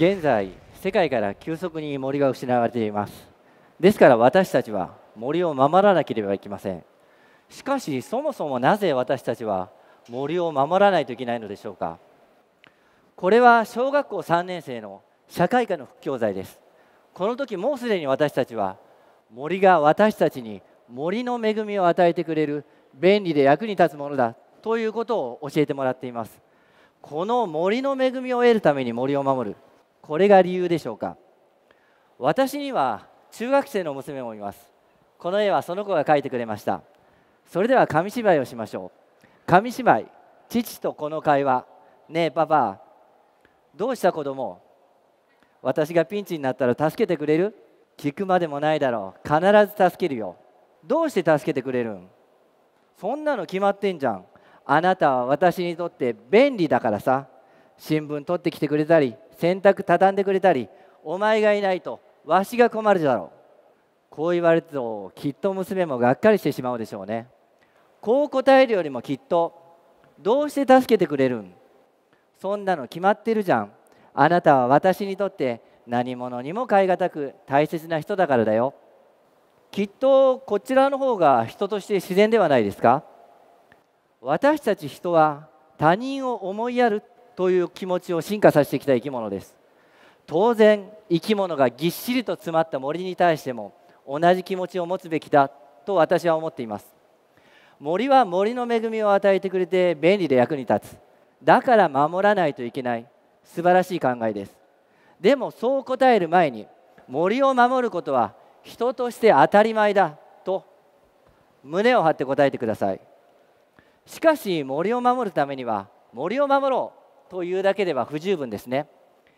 現在世界から急速に森が失われていますですから私たちは森を守らなければいけませんしかしそもそもなぜ私たちは森を守らないといけないのでしょうかこれは小学校3年生の社会科の副教材ですこの時もうすでに私たちは森が私たちに森の恵みを与えてくれる便利で役に立つものだということを教えてもらっていますこの森の恵みを得るために森を守るこれが理由でしょうか私には中学生の娘もいますこの絵はその子が描いてくれましたそれでは紙芝居をしましょう紙芝居父とこの会話ねえパパどうした子供私がピンチになったら助けてくれる聞くまでもないだろう必ず助けるよどうして助けてくれるんそんなの決まってんじゃんあなたは私にとって便利だからさ新聞取ってきてくれたり洗濯畳んでくれたりお前がいないとわしが困るだろうこう言われるときっと娘もがっかりしてしまうでしょうねこう答えるよりもきっとどうして助けてくれるんそんなの決まってるじゃんあなたは私にとって何者にも代え難く大切な人だからだよきっとこちらの方が人として自然ではないですか私たち人は他人を思いやるという気持ちを進化させてきた生き物です当然生き物がぎっしりと詰まった森に対しても同じ気持ちを持つべきだと私は思っています森は森の恵みを与えてくれて便利で役に立つだから守らないといけない素晴らしい考えですでもそう答える前に森を守ることは人として当たり前だと胸を張って答えてくださいしかし森を守るためには森を守ろうというだけでは不十分ですね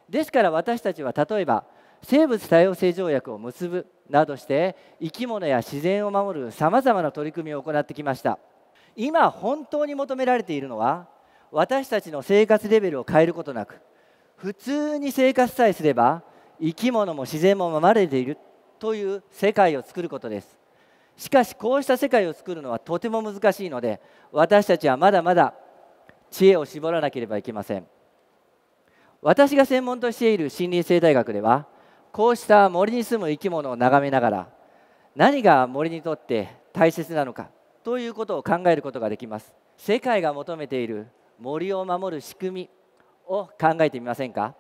ですから私たちは例えば生物多様性条約を結ぶなどして生き物や自然を守るさまざまな取り組みを行ってきました今本当に求められているのは私たちの生活レベルを変えることなく普通に生活さえすれば生き物も自然も守れているという世界を作ることですしかしこうした世界を作るのはとても難しいので私たちはまだまだ知恵を絞らなければいけません私が専門としている森林生態学ではこうした森に住む生き物を眺めながら何が森にとって大切なのかということを考えることができます世界が求めている森を守る仕組みを考えてみませんか